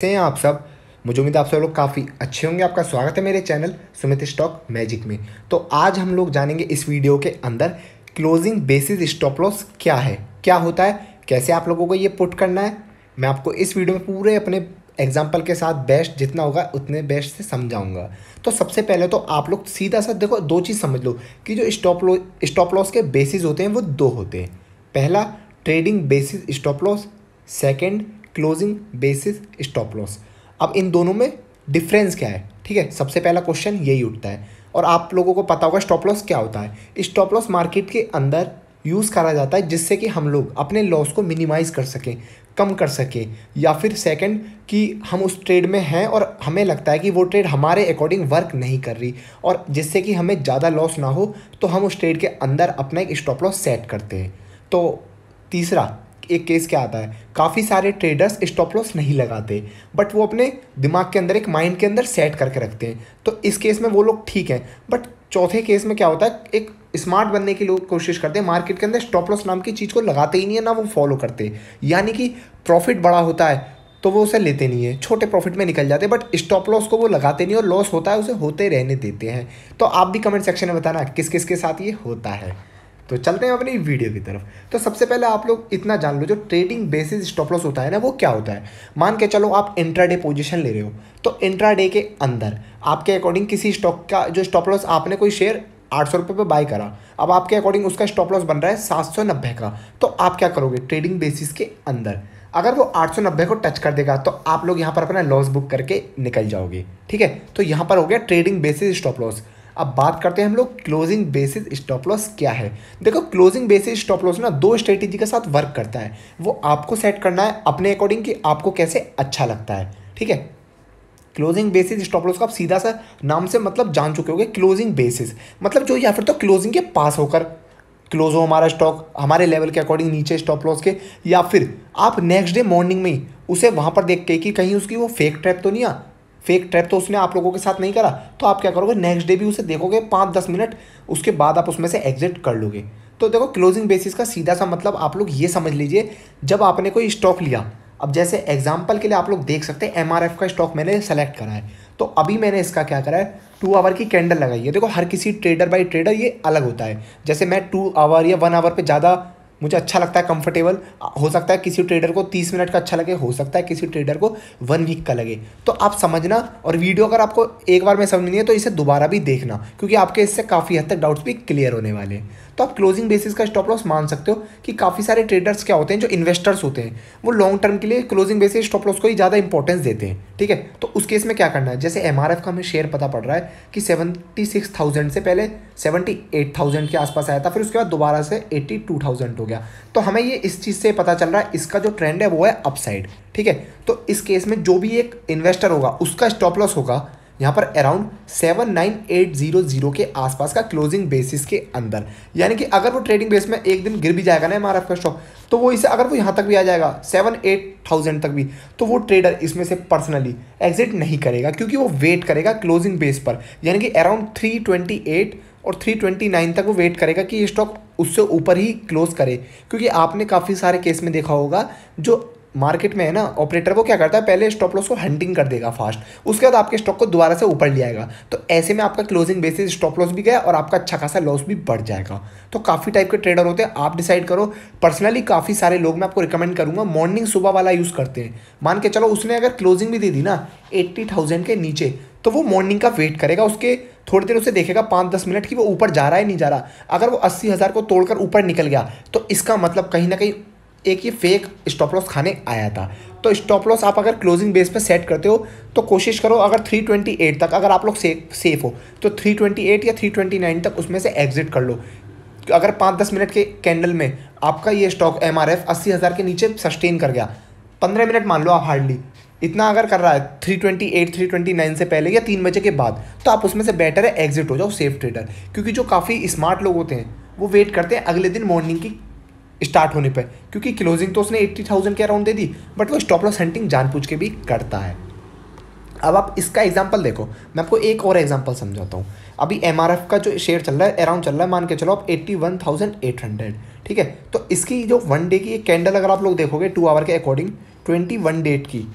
कैसे हैं आप सब मुझे उम्मीद आप सब लोग काफ़ी अच्छे होंगे आपका स्वागत है मेरे चैनल सुमित स्टॉक मैजिक में तो आज हम लोग जानेंगे इस वीडियो के अंदर क्लोजिंग बेसिस स्टॉप लॉस क्या है क्या होता है कैसे आप लोगों को ये पुट करना है मैं आपको इस वीडियो में पूरे अपने एग्जाम्पल के साथ बेस्ट जितना होगा उतने बेस्ट से समझाऊंगा तो सबसे पहले तो आप लोग सीधा सा देखो दो चीज़ समझ लो कि जो स्टॉप लॉस स्टॉप लॉस के बेसिस होते हैं वो दो होते हैं पहला trading basis stop loss second closing basis stop loss अब इन दोनों में डिफरेंस क्या है ठीक है सबसे पहला क्वेश्चन यही उठता है और आप लोगों को पता होगा स्टॉप लॉस क्या होता है स्टॉप लॉस मार्केट के अंदर यूज़ करा जाता है जिससे कि हम लोग अपने लॉस को मिनिमाइज़ कर सकें कम कर सकें या फिर सेकंड कि हम उस ट्रेड में हैं और हमें लगता है कि वो ट्रेड हमारे अकॉर्डिंग वर्क नहीं कर रही और जिससे कि हमें ज़्यादा लॉस ना हो तो हम उस ट्रेड के अंदर अपना एक स्टॉप लॉस सेट करते हैं तो तीसरा एक केस क्या आता है काफ़ी सारे ट्रेडर्स स्टॉप लॉस नहीं लगाते बट वो अपने दिमाग के अंदर एक माइंड के अंदर सेट करके रखते हैं तो इस केस में वो लोग ठीक हैं बट चौथे केस में क्या होता है एक स्मार्ट बनने की लोग कोशिश करते हैं मार्केट के अंदर स्टॉप लॉस नाम की चीज़ को लगाते ही नहीं है ना वो फॉलो करते यानी कि प्रॉफिट बड़ा होता है तो वो उसे लेते नहीं है छोटे प्रॉफिट में निकल जाते बट स्टॉप लॉस को वो लगाते नहीं और लॉस होता है उसे होते रहने देते हैं तो आप भी कमेंट सेक्शन में बताना किस किस के साथ ये होता है तो चलते हैं अपनी वीडियो की तरफ तो सबसे पहले आप लोग इतना जान लो जो ट्रेडिंग बेसिस स्टॉप लॉस होता है ना वो क्या होता है मान के चलो आप इंट्राडे पोजीशन ले रहे हो तो इंट्राडे के अंदर आपके अकॉर्डिंग किसी स्टॉक का जो स्टॉप लॉस आपने कोई शेयर आठ सौ रुपये पर बाई करा अब आपके अकॉर्डिंग उसका स्टॉप लॉस बन रहा है सात सौ नब्बे का तो आप क्या करोगे ट्रेडिंग बेसिस के अंदर अगर वो 890 को टच कर देगा तो आप लोग यहाँ पर अपना लॉस बुक करके निकल जाओगे ठीक है तो यहाँ पर हो गया ट्रेडिंग बेसिस स्टॉप लॉस अब बात करते हैं हम लोग क्लोजिंग बेसिस स्टॉप लॉस क्या है देखो क्लोजिंग बेसिस स्टॉप लॉस ना दो स्ट्रेटेजी के साथ वर्क करता है वो आपको सेट करना है अपने अकॉर्डिंग कि आपको कैसे अच्छा लगता है ठीक है क्लोजिंग बेसिस स्टॉप लॉस का आप सीधा सा नाम से मतलब जान चुके होंगे क्लोजिंग बेसिस मतलब जो या फिर तो क्लोजिंग के पास होकर क्लोज हो हमारा स्टॉक हमारे लेवल के अकॉर्डिंग नीचे स्टॉप लॉस के या फिर आप नेक्स्ट डे मॉर्निंग में ही उसे वहाँ पर देख के कि कहीं उसकी वो फेक ट्रैप तो नहीं आ फेक ट्रैप तो उसने आप लोगों के साथ नहीं करा तो आप क्या करोगे नेक्स्ट डे भी उसे देखोगे पाँच दस मिनट उसके बाद आप उसमें से एग्जिट कर लोगे तो देखो क्लोजिंग बेसिस का सीधा सा मतलब आप लोग ये समझ लीजिए जब आपने कोई स्टॉक लिया अब जैसे एग्जाम्पल के लिए आप लोग देख सकते हैं एम का स्टॉक मैंने सेलेक्ट करा है तो अभी मैंने इसका क्या करा है टू आवर की कैंडल लगाई है देखो हर किसी ट्रेडर बाई ट्रेडर ये अलग होता है जैसे मैं टू आवर या वन आवर पर ज़्यादा मुझे अच्छा लगता है कंफर्टेबल हो सकता है किसी ट्रेडर को तीस मिनट का अच्छा लगे हो सकता है किसी ट्रेडर को वन वीक का लगे तो आप समझना और वीडियो अगर आपको एक बार में समझ नहीं है तो इसे दोबारा भी देखना क्योंकि आपके इससे काफ़ी हद तक डाउट्स भी क्लियर होने वाले हैं तो आप क्लोजिंग बेसिस का स्टॉप लॉस मान सकते हो कि काफ़ी सारे ट्रेडर्स क्या होते हैं जो इन्वेस्टर्स होते हैं वो लॉन्ग टर्म के लिए क्लोजिंग बेसिस स्टॉप लॉस को ही ज़्यादा इंपॉर्टेंस देते हैं ठीक है तो उस केस में क्या करना है जैसे एम का हमें शेयर पता पड़ रहा है कि सेवेंटी सिक्स थाउजेंड से पहले सेवेंटी एट थाउजेंड के आसपास आया था फिर उसके बाद दोबारा से एट्टी टू थाउजेंड हो गया तो हमें ये इस चीज़ से पता चल रहा है इसका जो ट्रेंड है वो है अपसाइड ठीक है तो इस केस में जो भी एक इन्वेस्टर होगा उसका स्टॉप लॉस होगा यहाँ पर around seven nine eight zero zero के आसपास का क्लोजिंग बेसिस के अंदर यानी कि अगर वो ट्रेडिंग बेस में एक दिन गिर भी जाएगा ना हमारा आपका स्टॉक तो वो इसे अगर वो यहाँ तक भी आ जाएगा सेवन एट थाउजेंड तक भी तो वो ट्रेडर इसमें से पर्सनली एग्जिट नहीं करेगा क्योंकि वो वेट करेगा क्लोजिंग बेस पर यानी कि अराउंड थ्री और 329 तक वो वेट करेगा कि ये स्टॉक उससे ऊपर ही क्लोज करे क्योंकि आपने काफ़ी सारे केस में देखा होगा जो मार्केट में है ना ऑपरेटर वो क्या करता है पहले स्टॉप लॉस को हंटिंग कर देगा फास्ट उसके बाद आपके स्टॉक को दोबारा से ऊपर ले आएगा तो ऐसे में आपका क्लोजिंग बेसिस स्टॉप लॉस भी गया और आपका अच्छा खासा लॉस भी बढ़ जाएगा तो काफ़ी टाइप के ट्रेडर होते हैं आप डिसाइड करो पर्सनली काफ़ी सारे लोग मैं आपको रिकमेंड करूँगा मॉर्निंग सुबह वाला यूज़ करते हैं मान के चलो उसने अगर क्लोजिंग भी दे दी ना एट्टी के नीचे तो वो मॉर्निंग का वेट करेगा उसके थोड़ी देर उसे देखेगा पाँच दस मिनट कि वो ऊपर जा रहा है नहीं जा रहा अगर वो अस्सी हज़ार को तोड़कर ऊपर निकल गया तो इसका मतलब कहीं ना कहीं एक ये फेक स्टॉप लॉस खाने आया था तो स्टॉप लॉस आप अगर क्लोजिंग बेस पे सेट करते हो तो कोशिश करो अगर 328 तक अगर आप लोग सेफ सेफ हो तो 328 या 329 तक उसमें से एग्जिट कर लो अगर पाँच दस मिनट के कैंडल में आपका ये स्टॉक एम आर एफ अस्सी हज़ार के नीचे सस्टेन कर गया पंद्रह मिनट मान लो आप हार्डली इतना अगर कर रहा है 328, 329 से पहले या तीन बजे के बाद तो आप उसमें से बेटर है एग्जिट हो जाओ सेफ ट्रेडर क्योंकि जो काफ़ी स्मार्ट लोग होते हैं वो वेट करते हैं अगले दिन मॉर्निंग की स्टार्ट होने पर क्योंकि क्लोजिंग तो उसने एट्टी थाउजेंड के अराउंड दे दी बट वो स्टॉप लॉस हंटिंग जानबूझ के भी करता है अब आप इसका एग्जाम्पल देखो मैं आपको एक और एग्जाम्पल समझाता हूँ अभी एम का जो शेयर चल रहा है अराउंड चल रहा है मान के चलो आप eighty one thousand eight hundred ठीक है तो इसकी जो वन डे की कैंडल अगर आप लोग देखोगे टू आवर के अकॉर्डिंग ट्वेंटी वन डेट की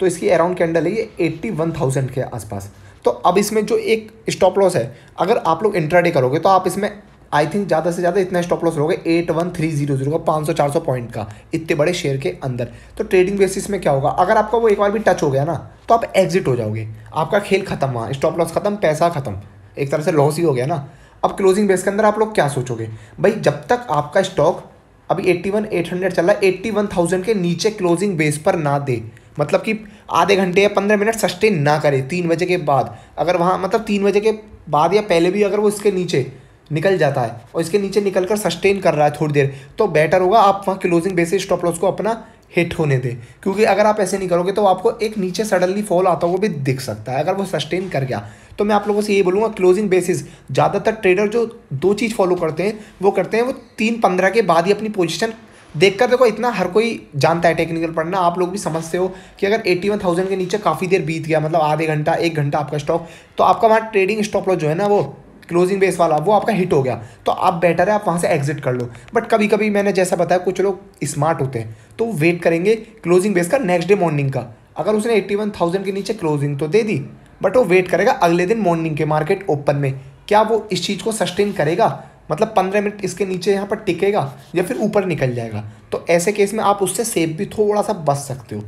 तो इसकी अराउंड कैंडल है ये एट्टी वन थाउजेंड के आसपास तो अब इसमें जो एक स्टॉप लॉस है अगर आप लोग इंट्राडे करोगे तो आप इसमें आई थिंक ज़्यादा से ज़्यादा इतना स्टॉप लॉस रहोगे eight one three zero zero का पाँच सौ चार सौ पॉइंट का इतने बड़े शेयर के अंदर तो ट्रेडिंग बेसिस में क्या होगा अगर आपका वो एक बार भी टच हो गया ना तो आप एग्जिट हो जाओगे आपका खेल खत्म हुआ स्टॉप लॉस खत्म पैसा खत्म एक तरह से लॉस ही हो गया ना अब क्लोजिंग बेस के अंदर आप लोग क्या सोचोगे भाई जब तक आपका स्टॉक अभी एट्टी वन एट हंड्रेड चल रहा है एट्टी वन थाउजेंड के नीचे क्लोजिंग बेस पर ना दे मतलब कि आधे घंटे या पंद्रह मिनट सस्टेन ना करे तीन बजे के बाद अगर वहाँ मतलब तीन बजे के बाद या पहले भी अगर वो इसके नीचे निकल जाता है और इसके नीचे निकल कर सस्टेन कर रहा है थोड़ी देर तो बेटर होगा आप वहाँ क्लोजिंग बेसिस स्टॉप लॉस को अपना हिट होने दें क्योंकि अगर आप ऐसे नहीं करोगे तो आपको एक नीचे सडनली फॉल आता हुआ भी दिख सकता है अगर वो सस्टेन कर गया तो मैं आप लोगों से ये बोलूँगा क्लोजिंग बेसिस ज़्यादातर ट्रेडर जो दो चीज़ फॉलो करते हैं वो करते हैं वो तीन पंद्रह के बाद ही अपनी पोजिशन देखकर देखो इतना हर कोई जानता है टेक्निकल पढ़ना आप लोग भी समझते हो कि अगर एट्टी वन थाउजेंड के नीचे काफ़ी देर बीत गया मतलब आधे घंटा एक घंटा आपका स्टॉक तो आपका वहाँ ट्रेडिंग स्टॉप लॉस जो है ना वो क्लोजिंग बेस वाला वो आपका हिट हो गया तो आप बेटर है आप वहाँ से एग्जिट कर लो बट कभी कभी मैंने जैसा बताया कुछ लोग स्मार्ट होते हैं तो वेट करेंगे क्लोजिंग बेस का नेक्स्ट डे मॉर्निंग का अगर उसने एट्टी वन थाउजेंड के नीचे क्लोजिंग तो दे दी बट वो वेट करेगा अगले दिन मॉर्निंग के मार्केट ओपन में क्या वो इस चीज़ को सस्टेन करेगा मतलब पंद्रह मिनट इसके नीचे यहाँ पर टिकेगा या फिर ऊपर निकल जाएगा तो ऐसे केस में आप उससे सेफ भी थोड़ा सा बच सकते हो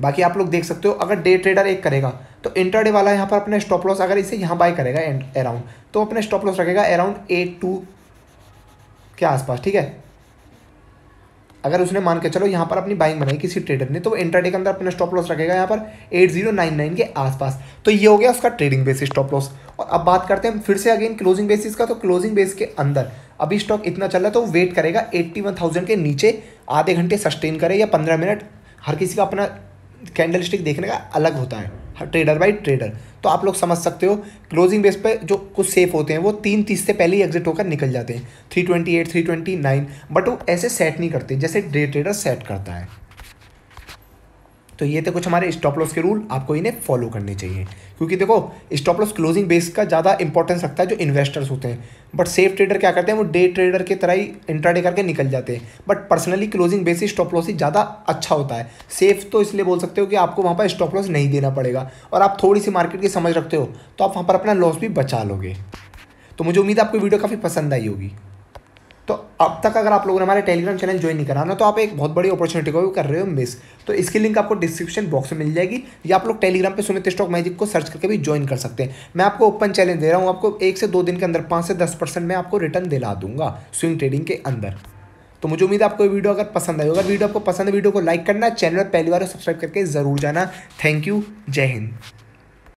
बाकी आप लोग देख सकते हो अगर डे ट्रेडर एक करेगा तो इंटरडे वाला यहाँ पर अपने स्टॉप लॉस अगर इसे यहाँ बाय करेगा अराउंड तो अपने स्टॉप लॉस रखेगा अराउंड एट टू के आसपास ठीक है अगर उसने मान के चलो यहाँ पर अपनी बाइंग बनाई किसी ट्रेडर ने तो वो इंटरडे के अंदर अपना स्टॉप लॉस रखेगा यहाँ पर एट जीरो नाइन नाइन के आसपास तो ये हो गया उसका ट्रेडिंग बेसिस स्टॉप लॉस अब बात करते हैं फिर से अगेन क्लोजिंग बेसिस का तो क्लोजिंग बेस के अंदर अभी स्टॉक इतना चल रहा है तो वेट करेगा एट्टी वन थाउजेंड के नीचे आधे घंटे सस्टेन करे या पंद्रह मिनट हर किसी का अपना कैंडल स्टिक देखने का अलग होता है ट्रेडर बाई ट्रेडर तो आप लोग समझ सकते हो क्लोजिंग बेस पे जो कुछ सेफ होते हैं वो तीन तीस से पहले ही एग्जिट होकर निकल जाते हैं three twenty eight three twenty nine but वो ऐसे सेट नहीं करते जैसे डे ट्रेडर सेट करता है तो ये थे कुछ हमारे स्टॉप लॉस के रूल आपको इन्हें फॉलो करने चाहिए क्योंकि देखो स्टॉप लॉस क्लोजिंग बेस का ज़्यादा इंपॉर्टेंस रखता है जो इन्वेस्टर्स होते हैं बट सेफ ट्रेडर क्या करते हैं वो डे ट्रेडर की तरह ही इंट्राडे करके निकल जाते हैं but personally closing base stop loss ही ज़्यादा अच्छा होता है सेफ तो इसलिए बोल सकते हो कि आपको वहाँ पर स्टॉप लॉस नहीं देना पड़ेगा और आप थोड़ी सी मार्केट की समझ रखते हो तो आप वहाँ पर अपना लॉस भी बचा लोगे तो मुझे उम्मीद है आपको वीडियो काफ़ी पसंद आई होगी तो अब तक अगर आप लोगों ने हमारे टेलीग्राम चैनल ज्वाइन नहीं करा ना तो आप एक बहुत बड़ी अपॉर्चुनिटी को कर रहे हो मिस तो इसकी लिंक आपको डिस्क्रिप्शन बॉक्स में मिल जाएगी या आप लोग टेलीग्राम पे सुमित स्टॉक मैजिक को सर्च करके भी ज्वाइन कर सकते हैं मैं आपको ओपन चैलेंज दे रहा हूँ आपको एक से दो दिन के अंदर पाँच से दस परसेंट मैं आपको रिटर्न दिला दूंगा स्विंग ट्रेडिंग के अंदर तो मुझे उम्मीद है आपको वीडियो अगर पसंद आई अगर वीडियो आपको पसंद है वीडियो को लाइक करना चैनल पर पहली बार सब्सक्राइब करके ज़रूर जाना थैंक यू जय हिंद